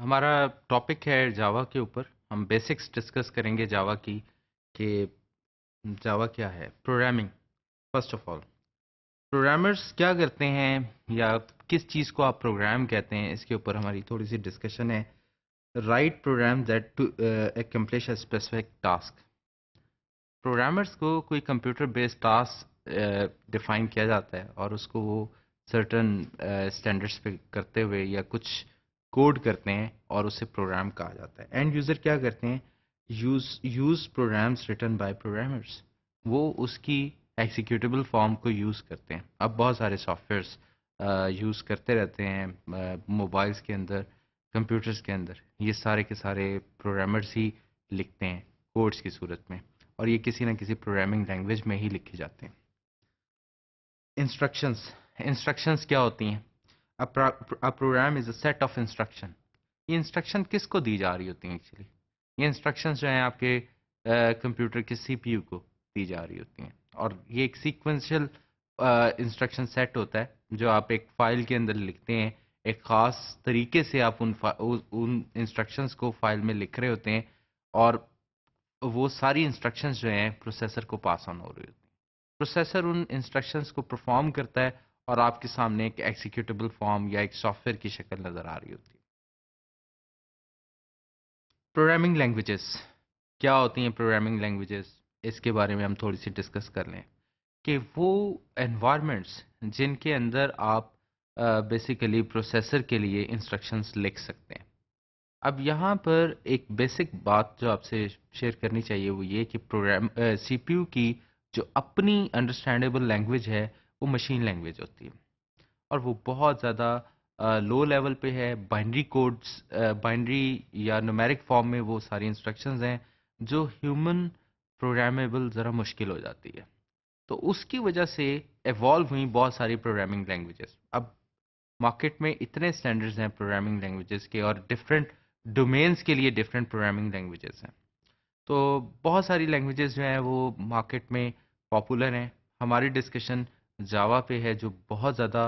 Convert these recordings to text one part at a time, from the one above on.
हमारा टॉपिक है जावा के ऊपर हम बेसिक्स डिस्कस करेंगे जावा की कि जावा क्या है programming first of all programmers क्या करते हैं या किस चीज़ को आप प्रोग्राम कहते हैं इसके ऊपर हमारी थोड़ी सी डिस्कशन है right program that to accomplish a specific task programmers को कोई कंप्यूटर बेस्ड टास्क डिफाइन किया जाता है और उसको वो सर्टन स्टैंडर्ड्स uh, पे करते हुए या कुछ कोड करते हैं और उसे प्रोग्राम कहा जाता है एंड यूज़र क्या करते हैं use use programs written by programmers वो उसकी एग्जीक्यूटेबल फॉर्म को यूज़ करते हैं अब बहुत सारे सॉफ्टवेयर्स यूज़ करते रहते हैं मोबाइल्स के अंदर कंप्यूटर्स के अंदर ये सारे के सारे प्रोग्रामर्स ही लिखते हैं कोड्स की सूरत में और ये किसी ना किसी प्रोग्रामिंग लैंग्वेज में ही लिखे जाते हैं इंस्ट्रक्शंस इंस्ट्रक्शंस क्या होती हैं a, pro a program is a set of instruction ये इंस्ट्रक्शन किसको दी जा रही होती हैं एक्चुअली ये इंस्ट्रक्शंस जो हैं आपके कंप्यूटर के सीपीयू को दी जा रही होती हैं और ये एक सीक्वेंशियल इंस्ट्रक्शन सेट होता है जो आप एक फ़ाइल के अंदर लिखते हैं एक ख़ास तरीके से आप उन उन इंस्ट्रक्शंस को फाइल में लिख रहे होते हैं और वो सारी इंस्ट्रक्शंस जो हैं प्रोसेसर को पास ऑन हो रही होती हैं प्रोसेसर उन इंस्ट्रक्शंस को परफॉर्म करता है और आपके सामने एक एक्सिक्यूटेबल फॉर्म या एक सॉफ्टवेयर की शक्ल नज़र आ रही होती है प्रोग्रामिंग लैंग्वेजेस क्या होती हैं प्रोग्रामिंग लैंग्वेजेस इसके बारे में हम थोड़ी सी डिस्कस कर लें कि वो एनवायरनमेंट्स जिनके अंदर आप बेसिकली uh, प्रोसेसर के लिए इंस्ट्रक्शंस लिख सकते हैं अब यहाँ पर एक बेसिक बात जो आपसे शेयर करनी चाहिए वो ये कि प्रोग्राम सीपीयू uh, की जो अपनी अंडरस्टैंडेबल लैंग्वेज है वो मशीन लैंग्वेज होती है और वो बहुत ज़्यादा लो लेवल पे है बाइंड्री कोड्स बाइंड्री या नोमेरिक फॉर्म में वो सारी इंस्ट्रक्शंस हैं जो ह्यूमन प्रोग्रामेबल ज़रा मुश्किल हो जाती है तो उसकी वजह से एवॉल्व हुई बहुत सारी प्रोग्रामिंग लैंग्वेजेस अब मार्केट में इतने स्टैंडर्ड्स हैं प्रोग्रामिंग लैंग्वेजेस के और डिफरेंट डोमेन्स के लिए डिफरेंट प्रोग्रामिंग लैंग्वेजेस हैं तो बहुत सारी लैंग्वेजेस जो हैं वो मार्केट में पॉपुलर हैं हमारी डिस्कशन जावा पे है जो बहुत ज़्यादा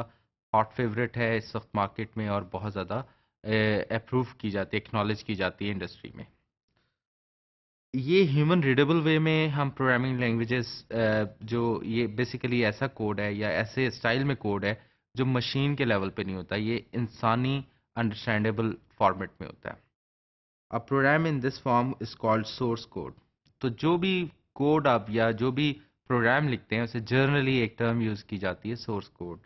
हॉट फेवरेट है इस वक्त मार्केट में और बहुत ज़्यादा अप्रूव की जाती है एक्नॉलेज की जाती है इंडस्ट्री में ये ह्यूमन रीडेबल वे में हम प्रोग्रामिंग लैंग्वेजेस जो ये बेसिकली ऐसा कोड है या ऐसे स्टाइल में कोड है जो मशीन के लेवल पे नहीं होता ये इंसानी अंडरस्टैंडेबल फॉर्मेट में होता है a program in this form is called source code तो जो भी कोड आप या जो भी प्रोग्राम लिखते हैं उसे जर्नली एक टर्म यूज़ की जाती है सोर्स कोड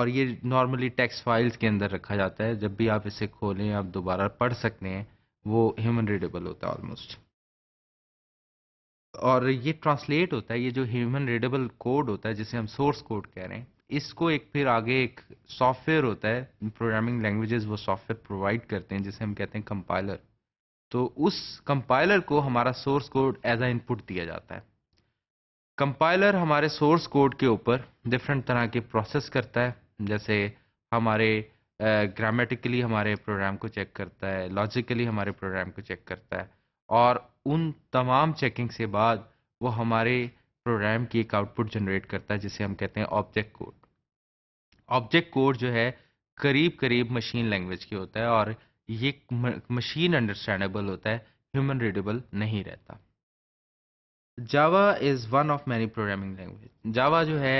और ये नॉर्मली टेक्स्ट फाइल्स के अंदर रखा जाता है जब भी आप इसे खोलें आप दोबारा पढ़ सकते हैं वो ह्यूमन रीडेबल होता है ऑलमोस्ट और ये ट्रांसलेट होता है ये जो ह्यूमन रीडेबल कोड होता है जिसे हम सोर्स कोड कह रहे हैं इसको एक फिर आगे एक सॉफ्टवेयर होता है प्रोग्रामिंग लैंग्वेजेस वो सॉफ्टवेयर प्रोवाइड करते हैं जिसे हम कहते हैं कंपाइलर तो उस कंपाइलर को हमारा source code as a input दिया जाता है कंपाइलर हमारे सोर्स कोड के ऊपर डिफरेंट तरह के प्रोसेस करता है जैसे हमारे ग्रामेटिकली हमारे प्रोग्राम को चेक करता है लॉजिकली हमारे प्रोग्राम को चेक करता है और उन तमाम चेकिंग से बाद वो हमारे प्रोग्राम की एक आउटपुट जनरेट करता है जिसे हम कहते हैं ऑब्जेक्ट कोड ऑब्जेक्ट कोड जो है करीब करीब मशीन लैंग्वेज के होता है और ये मशीन अंडरस्टैंडेबल होता है ह्यूमन रीडेबल नहीं रहता Java is one of many programming language Java जो है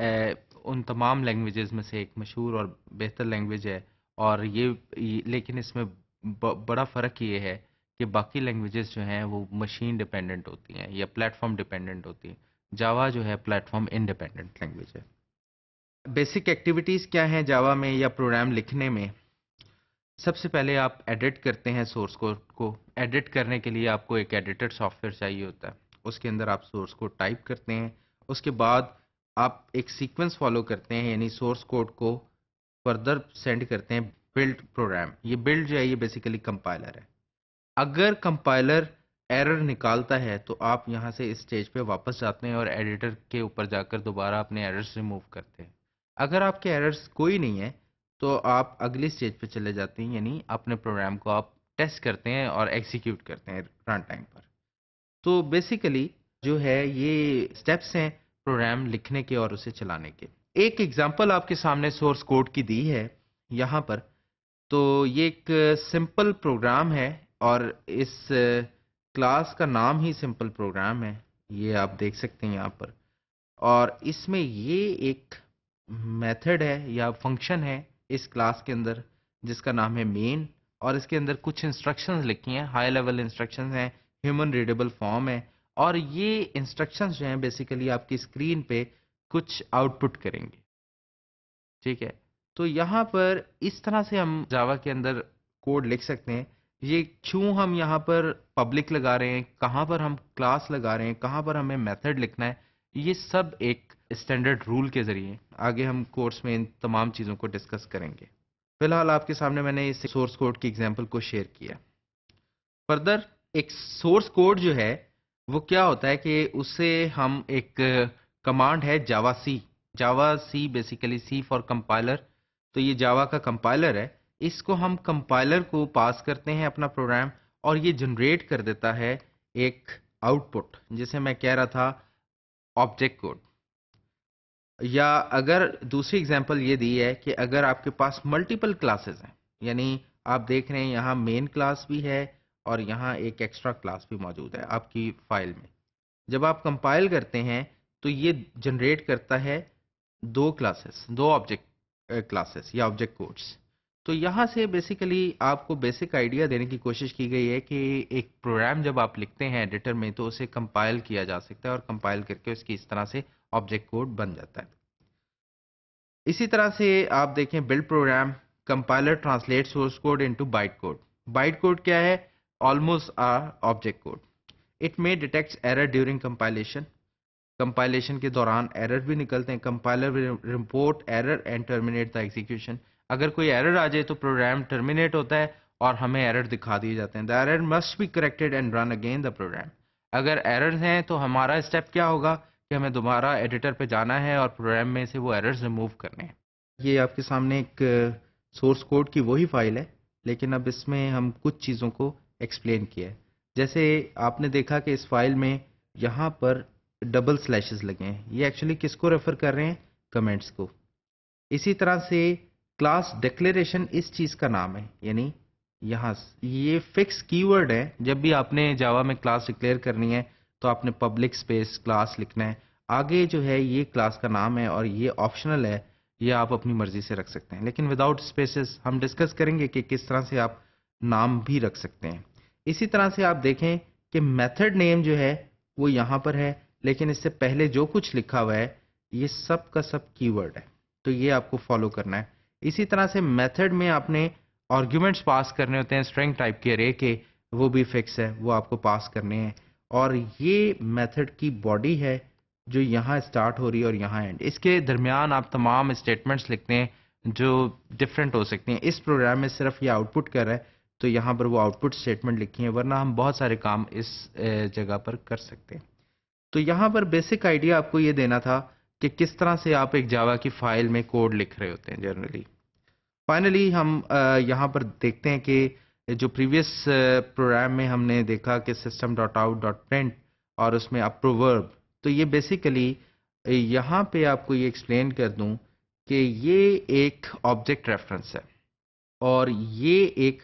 ए, उन तमाम लैंग्वेजेस में से एक मशहूर और बेहतर लैंग्वेज है और ये, ये लेकिन इसमें ब, बड़ा फ़र्क ये है कि बाकी लैंग्वेजेस जो हैं वो मशीन डिपेंडेंट होती हैं या प्लेटफॉर्म डिपेंडेंट होती हैं जावा जो है प्लेटफॉर्म इंडिपेंडेंट लैंग्वेज है बेसिक एक्टिविटीज़ क्या हैं जावा में या प्रोग्राम लिखने में सबसे पहले आप एडिट करते हैं सोर्स कोड को एडिट करने के लिए आपको एक एडिटेड सॉफ्टवेयर चाहिए होता है उसके अंदर आप सोर्स कोड टाइप करते हैं उसके बाद आप एक सीक्वेंस फॉलो करते हैं यानी सोर्स कोड को फर्दर सेंड करते हैं बिल्ड प्रोग्राम ये बिल्ड जो है ये बेसिकली कंपाइलर है अगर कंपाइलर एरर निकालता है तो आप यहाँ से इस स्टेज पे वापस जाते हैं और एडिटर के ऊपर जाकर दोबारा अपने एरर्स रिमूव करते हैं अगर आपके एरर्स कोई नहीं है तो आप अगली स्टेज पे चले जाते हैं यानी अपने प्रोग्राम को आप टेस्ट करते हैं और एग्जीक्यूट करते हैं रन टाइम पर तो बेसिकली जो है ये स्टेप्स हैं प्रोग्राम लिखने के और उसे चलाने के एक एग्जांपल आपके सामने सोर्स कोड की दी है यहाँ पर तो ये एक सिंपल प्रोग्राम है और इस क्लास uh, का नाम ही सिंपल प्रोग्राम है ये आप देख सकते हैं यहाँ पर और इसमें ये एक मेथड है या फंक्शन है इस क्लास के अंदर जिसका नाम है मेन और इसके अंदर कुछ इंस्ट्रक्शंस लिखी हैं हाई लेवल इंस्ट्रक्शंस हैं ह्यूमन रीडेबल फॉर्म है और ये इंस्ट्रक्शंस जो हैं बेसिकली आपकी स्क्रीन पे कुछ आउटपुट करेंगे ठीक है तो यहाँ पर इस तरह से हम जावा के अंदर कोड लिख सकते हैं ये क्यों हम यहाँ पर पब्लिक लगा रहे हैं कहाँ पर हम क्लास लगा रहे हैं कहाँ पर हमें मेथड लिखना है ये सब एक स्टैंडर्ड रूल के ज़रिए आगे हम कोर्स में इन तमाम चीज़ों को डिस्कस करेंगे फिलहाल आपके सामने मैंने इस सोर्स कोड की एग्जाम्पल को शेयर किया फर्दर एक सोर्स कोड जो है वो क्या होता है कि उससे हम एक कमांड है Java C Java C basically C for compiler तो ये जावा का कंपाइलर है इसको हम कंपाइलर को पास करते हैं अपना प्रोग्राम और ये जनरेट कर देता है एक आउटपुट जिसे मैं कह रहा था ऑब्जेक्ट कोड या अगर दूसरी एग्जांपल ये दी है कि अगर आपके पास मल्टीपल क्लासेस हैं यानी आप देख रहे हैं यहाँ मेन क्लास भी है और यहाँ एक एक्स्ट्रा क्लास भी मौजूद है आपकी फाइल में जब आप कंपाइल करते हैं तो ये जनरेट करता है दो क्लासेस दो ऑब्जेक्ट क्लासेस या ऑब्जेक्ट कोड्स तो यहाँ से बेसिकली आपको बेसिक आइडिया देने की कोशिश की गई है कि एक प्रोग्राम जब आप लिखते हैं एडिटर में तो उसे कंपाइल किया जा सकता है और कंपाइल करके उसकी इस तरह से ऑब्जेक्ट कोड बन जाता है इसी तरह से आप देखें build program compiler translate source code into byte code byte code क्या है almost a object code. It may detect error during compilation. Compilation के दौरान एरर भी निकलते हैं compiler report error and terminate the execution अगर कोई एरर आ जाए तो प्रोग्राम टर्मिनेट होता है और हमें एरर दिखा दिए जाते हैं the error must be corrected and run again the program अगर एरर हैं तो हमारा स्टेप क्या होगा कि हमें दोबारा एडिटर पे जाना है और प्रोग्राम में से वो एरर्स रिमूव करने हैं ये आपके सामने एक सोर्स कोड की वही फाइल है लेकिन अब इसमें हम कुछ चीज़ों को एक्सप्लेन किया है जैसे आपने देखा कि इस फाइल में यहाँ पर डबल स्लैशेस लगे हैं ये एक्चुअली किसको रेफर कर रहे हैं कमेंट्स को इसी तरह से क्लास डिक्लेरेशन इस चीज़ का नाम है यानी यहाँ ये फिक्स कीवर्ड है जब भी आपने जावा में क्लास डिक्लेयर करनी है तो आपने पब्लिक स्पेस क्लास लिखना है आगे जो है ये क्लास का नाम है और ये ऑप्शनल है ये आप अपनी मर्जी से रख सकते हैं लेकिन विदाउट स्पेसेस हम डिस्कस करेंगे कि किस तरह से आप नाम भी रख सकते हैं इसी तरह से आप देखें कि मेथड नेम जो है वो यहाँ पर है लेकिन इससे पहले जो कुछ लिखा हुआ है ये सब का सब कीवर्ड है तो ये आपको फॉलो करना है इसी तरह से मेथड में आपने आर्ग्यूमेंट्स पास करने होते हैं स्ट्रेंग टाइप के रे के वो भी फिक्स है वो आपको पास करने हैं और ये मेथड की बॉडी है जो यहाँ स्टार्ट हो रही है और यहाँ एंड इसके दरमियान आप तमाम स्टेटमेंट्स लिखते हैं जो डिफरेंट हो सकते हैं इस प्रोग्राम में सिर्फ ये आउटपुट कर रहा है तो यहाँ पर वो आउटपुट स्टेटमेंट लिखी है वरना हम बहुत सारे काम इस जगह पर कर सकते हैं तो यहाँ पर बेसिक आइडिया आपको ये देना था कि किस तरह से आप एक जावा की फाइल में कोड लिख रहे होते हैं जनरली फाइनली हम यहाँ पर देखते हैं कि जो प्रीवियस प्रोग्राम में हमने देखा कि system dot out dot print और उसमें अप्रोवर्ब तो ये बेसिकली यहाँ पे आपको ये एक्सप्लेन कर दूँ कि ये एक ऑब्जेक्ट रेफरेंस है और ये एक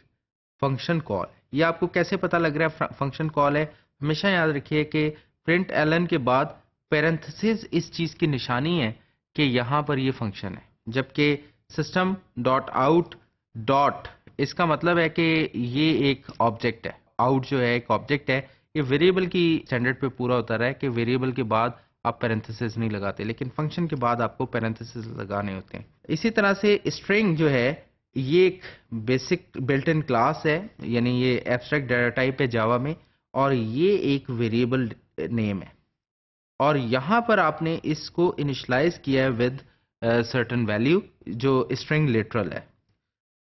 फंक्शन कॉल ये आपको कैसे पता लग रहा है फंक्शन कॉल है हमेशा याद रखिए कि प्रिंट एलन के बाद पेरेंथसिस इस चीज़ की निशानी है कि यहाँ पर ये फंक्शन है जबकि सिस्टम डॉट आउट डॉट इसका मतलब है कि ये एक ऑब्जेक्ट है आउट जो है एक ऑब्जेक्ट है ये वेरिएबल की स्टैंडर्ड पे पूरा होता रहा है कि वेरिएबल के बाद आप पेरेंथेसिस नहीं लगाते लेकिन फंक्शन के बाद आपको पेरेंथेसिस लगाने होते हैं इसी तरह से स्ट्रिंग जो है ये एक बेसिक बिल्ट इन क्लास है यानी ये एब्स्ट्रैक्ट डाटा टाइप है जावा में और ये एक वेरिएबल नेम है और यहाँ पर आपने इसको इनिशलाइज किया है विद सर्टन वैल्यू जो स्ट्रिंग लिटरल है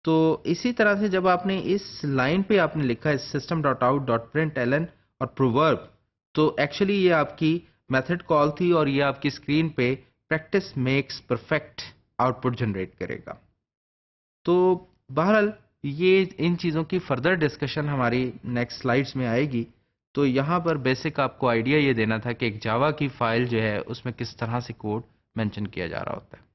तो इसी तरह से जब आपने इस लाइन पे आपने लिखा है system dot out dot print N और प्रोवर्ब तो एक्चुअली ये आपकी मेथड कॉल थी और ये आपकी स्क्रीन पे practice makes perfect output generate करेगा तो बहरहाल ये इन चीज़ों की फर्दर डिस्कशन हमारी नेक्स्ट स्लाइड्स में आएगी तो यहाँ पर बेसिक आपको आइडिया ये देना था कि एक जावा की फाइल जो है उसमें किस तरह से कोड मेंशन किया जा रहा होता है